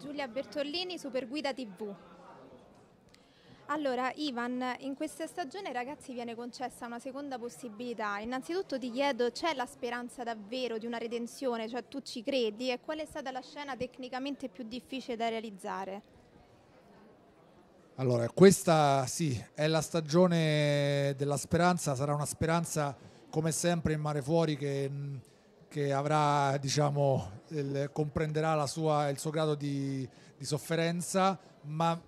Giulia Bertollini, Superguida TV. Allora, Ivan, in questa stagione ragazzi viene concessa una seconda possibilità. Innanzitutto ti chiedo, c'è la speranza davvero di una redenzione? Cioè, tu ci credi? E qual è stata la scena tecnicamente più difficile da realizzare? Allora, questa sì, è la stagione della speranza, sarà una speranza come sempre in mare fuori che mm, che avrà, diciamo, il, comprenderà la sua, il suo grado di, di sofferenza, ma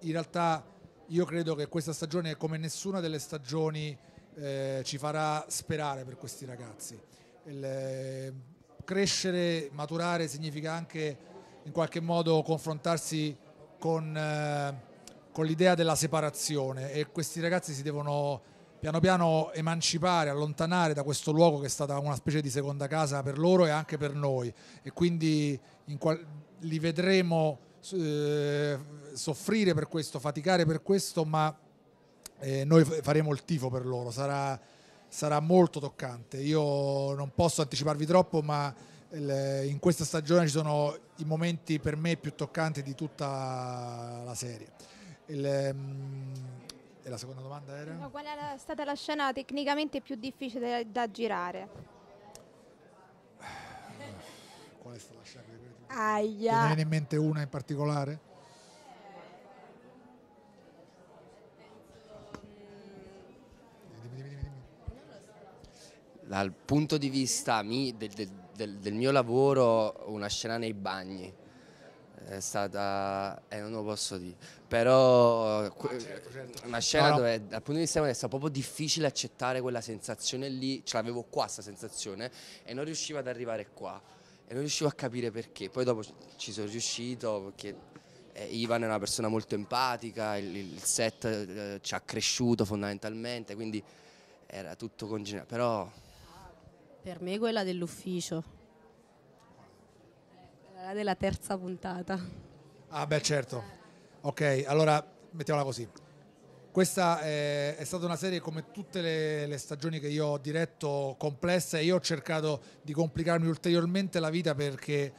in realtà io credo che questa stagione, come nessuna delle stagioni, eh, ci farà sperare per questi ragazzi. Il, eh, crescere, maturare significa anche in qualche modo confrontarsi con, eh, con l'idea della separazione e questi ragazzi si devono piano piano emancipare, allontanare da questo luogo che è stata una specie di seconda casa per loro e anche per noi e quindi qual- li vedremo eh, soffrire per questo, faticare per questo, ma eh, noi faremo il tifo per loro, sarà, sarà, molto toccante. Io non posso anticiparvi troppo, ma il, in questa stagione ci sono i momenti per me più toccanti di tutta la serie. Il, ehm, e la seconda domanda era? No, qual è stata la scena tecnicamente più difficile da, girare? Qual è stata la scena? più difficile? Aia. Te ne viene in mente una in particolare? Mm. Dal punto di vista mi, del, del, del, del mio lavoro, una scena nei bagni è stata, eh, non lo posso dire, però eh, ah, certo, certo. una scena no, dove dal punto di vista è stato proprio difficile accettare quella sensazione lì, ce l'avevo qua questa sensazione e non riuscivo ad arrivare qua e non riuscivo a capire perché, poi dopo ci sono riuscito perché eh, Ivan è una persona molto empatica, il, il set eh, ci ha cresciuto fondamentalmente, quindi era tutto congeniale, però... Per me quella dell'ufficio, sarà della terza puntata. Ah beh certo, ok, allora mettiamola così. Questa è, eh, è, stata una serie come tutte le, le stagioni che io ho diretto complessa e io ho cercato di complicarmi ulteriormente la vita perché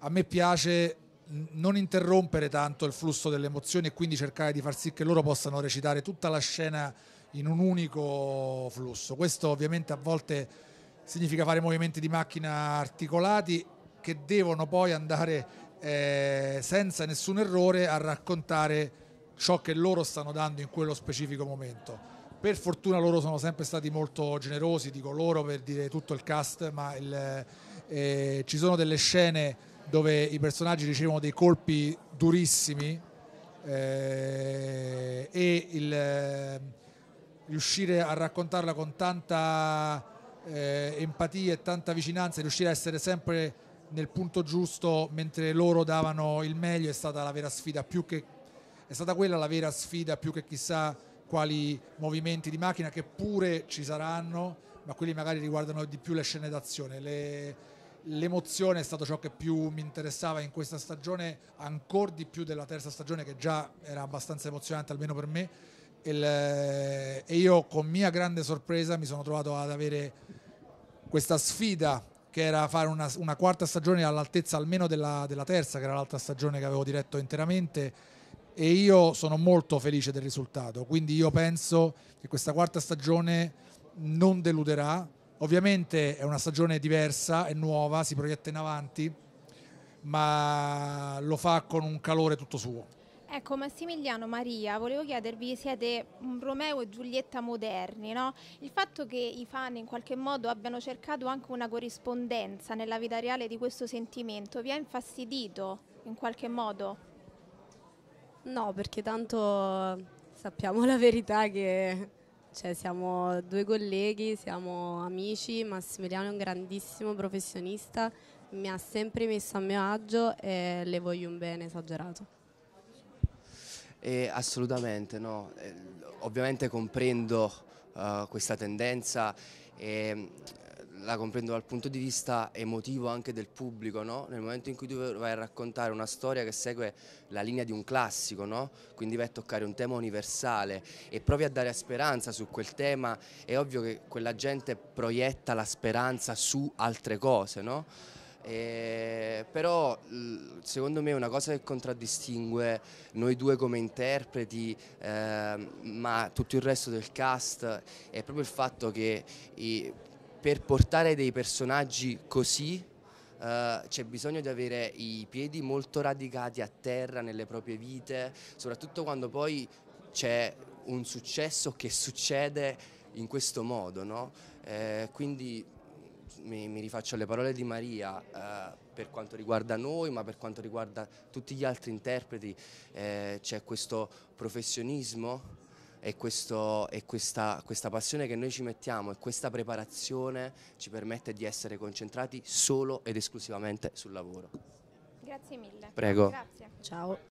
a me piace non interrompere tanto il flusso delle emozioni e quindi cercare di far sì che loro possano recitare tutta la scena in un unico flusso. Questo ovviamente a volte significa fare movimenti di macchina articolati che devono poi andare eh, senza nessun errore a raccontare ciò che loro stanno dando in quello specifico momento. Per fortuna loro sono sempre stati molto generosi, dico loro per dire tutto il cast, ma il, eh, ci sono delle scene dove i personaggi ricevono dei colpi durissimi eh, e il, eh, riuscire a raccontarla con tanta eh, empatia e tanta vicinanza, riuscire a essere sempre nel punto giusto mentre loro davano il meglio è stata la vera sfida più che è stata quella la vera sfida più che chissà quali movimenti di macchina che pure ci saranno ma quelli magari riguardano di più le scene d'azione le, l'emozione è stato ciò che più mi interessava in questa stagione ancora di più della terza stagione che già era abbastanza emozionante almeno per me il, e io con mia grande sorpresa mi sono trovato ad avere questa sfida che era fare una, una quarta stagione all'altezza almeno della, della terza, che era l'altra stagione che avevo diretto interamente e io sono molto felice del risultato, quindi io penso che questa quarta stagione non deluderà. Ovviamente è una stagione diversa, è nuova, si proietta in avanti, ma lo fa con un calore tutto suo. Ecco Massimiliano Maria, volevo chiedervi, siete un Romeo e Giulietta moderni, no? Il fatto che i fan in qualche modo abbiano cercato anche una corrispondenza nella vita reale di questo sentimento vi ha infastidito in qualche modo? No, perché tanto sappiamo la verità che cioè, siamo due colleghi, siamo amici, Massimiliano è un grandissimo professionista, mi ha sempre messo a mio agio e le voglio un bene esagerato. Eh, assolutamente no, eh, ovviamente comprendo uh, questa tendenza e eh, la comprendo dal punto di vista emotivo anche del pubblico, no? nel momento in cui tu vai a raccontare una storia che segue la linea di un classico, no? quindi vai a toccare un tema universale e provi a dare speranza su quel tema, è ovvio che quella gente proietta la speranza su altre cose, no? E, eh, però secondo me una cosa che contraddistingue noi due come interpreti, eh, ma tutto il resto del cast, è proprio il fatto che i, per portare dei personaggi così Uh, c'è bisogno di avere i piedi molto radicati a terra nelle proprie vite, soprattutto quando poi c'è un successo che succede in questo modo, no? eh, quindi mi, mi, rifaccio alle parole di Maria eh, per quanto riguarda noi ma per quanto riguarda tutti gli altri interpreti eh, c'è questo professionismo e, questo, e questa, questa, passione che noi ci mettiamo e questa preparazione ci permette di essere concentrati solo ed esclusivamente sul lavoro. Grazie mille. Prego. Grazie. Ciao.